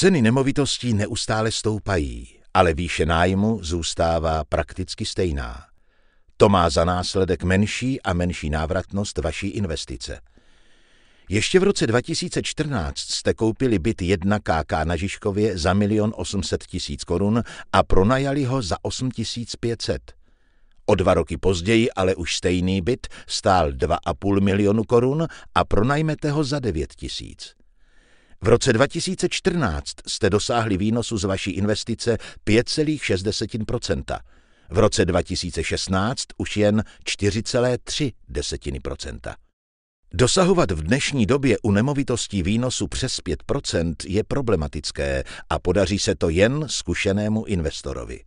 Ceny nemovitostí neustále stoupají, ale výše nájmu zůstává prakticky stejná. To má za následek menší a menší návratnost vaší investice. Ještě v roce 2014 jste koupili byt 1 KK na Žižkově za 1 800 000 korun a pronajali ho za 8 500. O dva roky později ale už stejný byt stál 2,5 milionu korun a pronajmete ho za 9 000. V roce 2014 jste dosáhli výnosu z vaší investice 5,6%. V roce 2016 už jen 4,3%. Dosahovat v dnešní době u nemovitostí výnosu přes 5% je problematické a podaří se to jen zkušenému investorovi.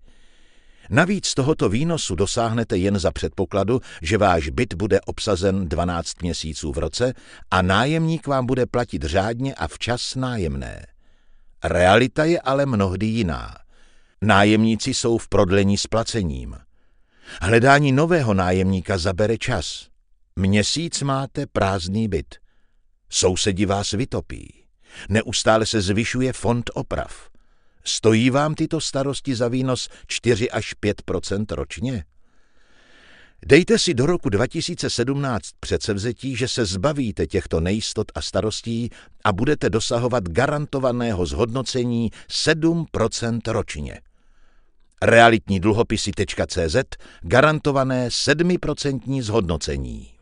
Navíc tohoto výnosu dosáhnete jen za předpokladu, že váš byt bude obsazen 12 měsíců v roce a nájemník vám bude platit řádně a včas nájemné. Realita je ale mnohdy jiná. Nájemníci jsou v prodlení s placením. Hledání nového nájemníka zabere čas. Měsíc máte prázdný byt. Sousedi vás vytopí. Neustále se zvyšuje fond oprav. Stojí vám tyto starosti za výnos 4 až 5 ročně? Dejte si do roku 2017 předsevzetí, že se zbavíte těchto nejistot a starostí a budete dosahovat garantovaného zhodnocení 7 ročně. Realitní dluhopisy.cz garantované 7% zhodnocení.